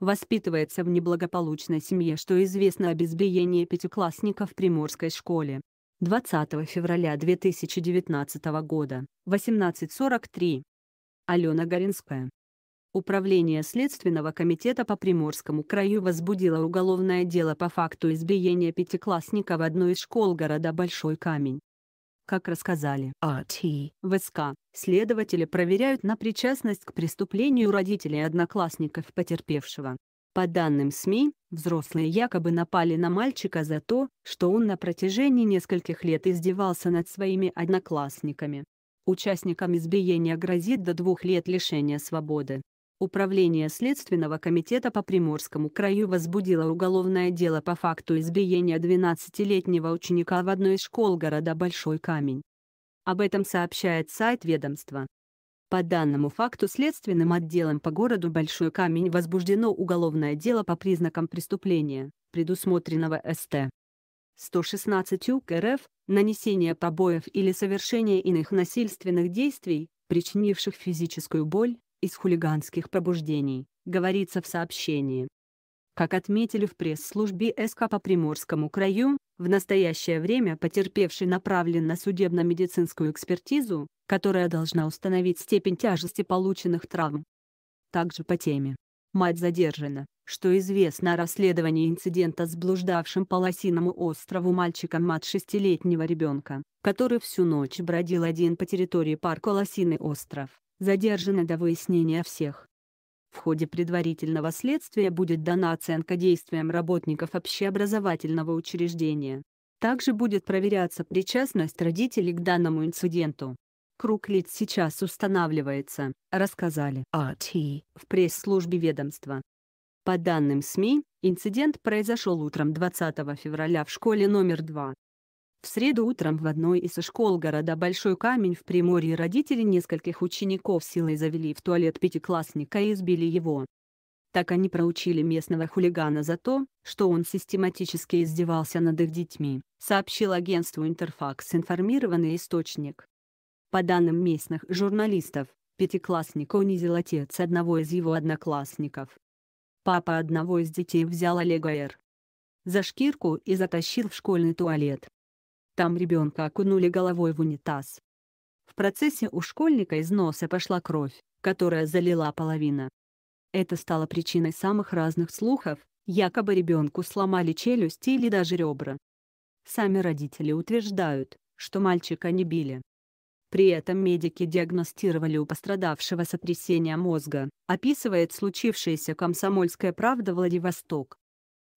воспитывается в неблагополучной семье, что известно об избиении пятиклассника в Приморской школе. 20 февраля 2019 года, 18.43. Алена Горинская. Управление Следственного комитета по Приморскому краю возбудило уголовное дело по факту избиения пятиклассника в одной из школ города Большой Камень. Как рассказали А.Т. ВСК, следователи проверяют на причастность к преступлению родителей одноклассников потерпевшего. По данным СМИ, взрослые якобы напали на мальчика за то, что он на протяжении нескольких лет издевался над своими одноклассниками. Участникам избиения грозит до двух лет лишения свободы. Управление Следственного комитета по Приморскому краю возбудило уголовное дело по факту избиения 12-летнего ученика в одной из школ города Большой Камень. Об этом сообщает сайт ведомства. По данному факту следственным отделом по городу Большой Камень возбуждено уголовное дело по признакам преступления, предусмотренного СТ. 116 УК РФ, нанесение побоев или совершение иных насильственных действий, причинивших физическую боль, из хулиганских пробуждений, говорится в сообщении. Как отметили в пресс-службе СК по Приморскому краю, в настоящее время потерпевший направлен на судебно-медицинскую экспертизу, которая должна установить степень тяжести полученных травм. Также по теме. Мать задержана, что известно о расследовании инцидента с блуждавшим по Лосиному острову мальчиком от шестилетнего ребенка, который всю ночь бродил один по территории парка Лосиный остров задержана до выяснения всех. В ходе предварительного следствия будет дана оценка действиям работников общеобразовательного учреждения. Также будет проверяться причастность родителей к данному инциденту. Круг лиц сейчас устанавливается, рассказали АТ в пресс-службе ведомства. По данным СМИ, инцидент произошел утром 20 февраля в школе номер 2, в среду утром в одной из школ города Большой Камень в Приморье родители нескольких учеников силой завели в туалет пятиклассника и избили его. Так они проучили местного хулигана за то, что он систематически издевался над их детьми, сообщил агентству «Интерфакс» информированный источник. По данным местных журналистов, пятиклассника унизил отец одного из его одноклассников. Папа одного из детей взял Олега Р. за шкирку и затащил в школьный туалет. Там ребенка окунули головой в унитаз. В процессе у школьника из носа пошла кровь, которая залила половина. Это стало причиной самых разных слухов, якобы ребенку сломали челюсти или даже ребра. Сами родители утверждают, что мальчика не били. При этом медики диагностировали у пострадавшего сотрясение мозга, описывает случившееся комсомольская правда Владивосток.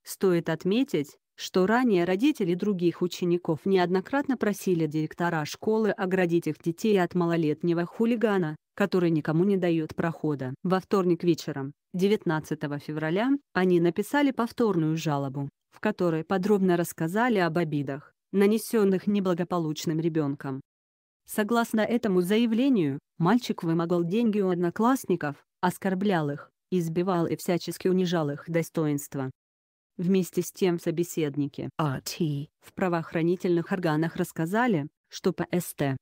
Стоит отметить, что ранее родители других учеников неоднократно просили директора школы оградить их детей от малолетнего хулигана, который никому не дает прохода. Во вторник вечером, 19 февраля, они написали повторную жалобу, в которой подробно рассказали об обидах, нанесенных неблагополучным ребенком. Согласно этому заявлению, мальчик вымогал деньги у одноклассников, оскорблял их, избивал и всячески унижал их достоинство. Вместе с тем собеседники а, RT в правоохранительных органах рассказали, что по СТ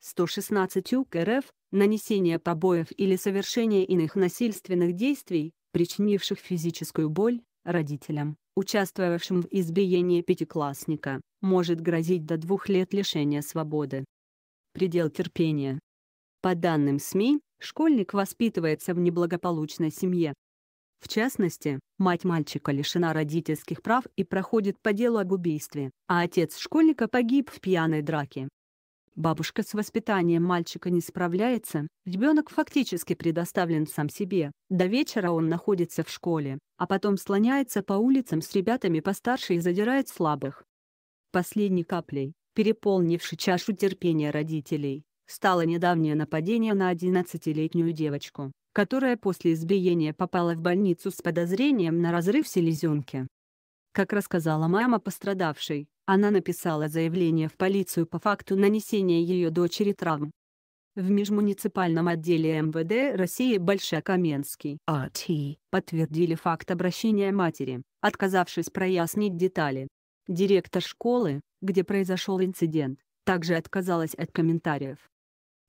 116 УК РФ нанесение побоев или совершение иных насильственных действий, причинивших физическую боль, родителям, участвовавшим в избиении пятиклассника, может грозить до двух лет лишения свободы. Предел терпения. По данным СМИ, школьник воспитывается в неблагополучной семье, в частности, мать мальчика лишена родительских прав и проходит по делу об убийстве, а отец школьника погиб в пьяной драке. Бабушка с воспитанием мальчика не справляется, ребенок фактически предоставлен сам себе. До вечера он находится в школе, а потом слоняется по улицам с ребятами постарше и задирает слабых. Последней каплей, переполнившей чашу терпения родителей, стало недавнее нападение на 11-летнюю девочку, которая после избиения попала в больницу с подозрением на разрыв селезенки. Как рассказала мама пострадавшей, она написала заявление в полицию по факту нанесения ее дочери травм. В межмуниципальном отделе МВД России Большакаменский АТ подтвердили факт обращения матери, отказавшись прояснить детали. Директор школы, где произошел инцидент, также отказалась от комментариев.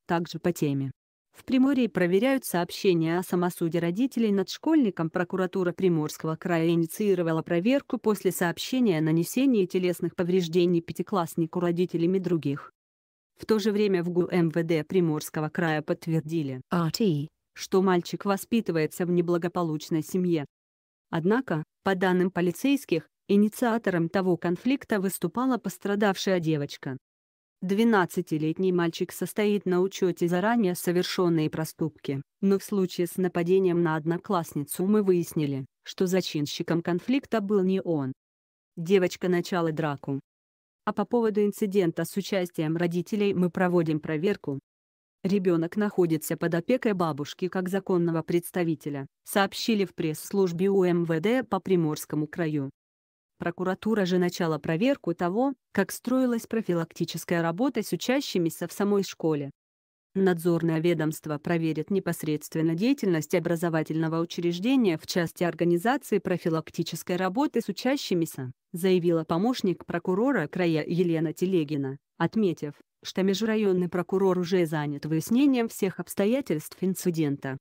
Также по теме. В Приморье проверяют сообщения о самосуде родителей над школьником. Прокуратура Приморского края инициировала проверку после сообщения о нанесении телесных повреждений пятикласснику родителями других. В то же время в ГУ МВД Приморского края подтвердили, АТИ, что мальчик воспитывается в неблагополучной семье. Однако, по данным полицейских, инициатором того конфликта выступала пострадавшая девочка. 12-летний мальчик состоит на учете за ранее совершенные проступки, но в случае с нападением на одноклассницу мы выяснили, что зачинщиком конфликта был не он. Девочка начала драку. А по поводу инцидента с участием родителей мы проводим проверку. Ребенок находится под опекой бабушки как законного представителя, сообщили в пресс-службе УМВД по Приморскому краю. Прокуратура же начала проверку того, как строилась профилактическая работа с учащимися в самой школе. Надзорное ведомство проверит непосредственно деятельность образовательного учреждения в части организации профилактической работы с учащимися, заявила помощник прокурора края Елена Телегина, отметив, что межрайонный прокурор уже занят выяснением всех обстоятельств инцидента.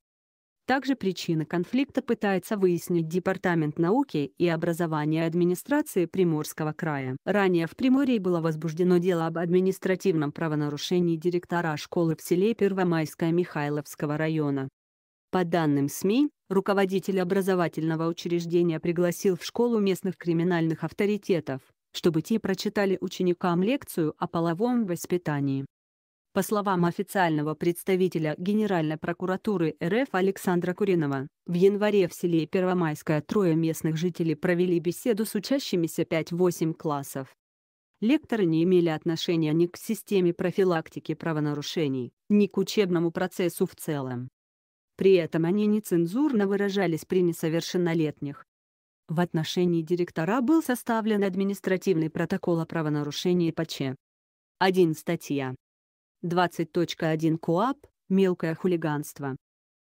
Также причины конфликта пытается выяснить Департамент науки и образования администрации Приморского края. Ранее в Приморье было возбуждено дело об административном правонарушении директора школы в селе Первомайское Михайловского района. По данным СМИ, руководитель образовательного учреждения пригласил в школу местных криминальных авторитетов, чтобы те прочитали ученикам лекцию о половом воспитании. По словам официального представителя Генеральной прокуратуры РФ Александра Куринова, в январе в селе Первомайское трое местных жителей провели беседу с учащимися 5-8 классов. Лекторы не имели отношения ни к системе профилактики правонарушений, ни к учебному процессу в целом. При этом они нецензурно выражались при несовершеннолетних. В отношении директора был составлен административный протокол о правонарушении по Ч. 1 статья 20.1 КОАП «Мелкое хулиганство».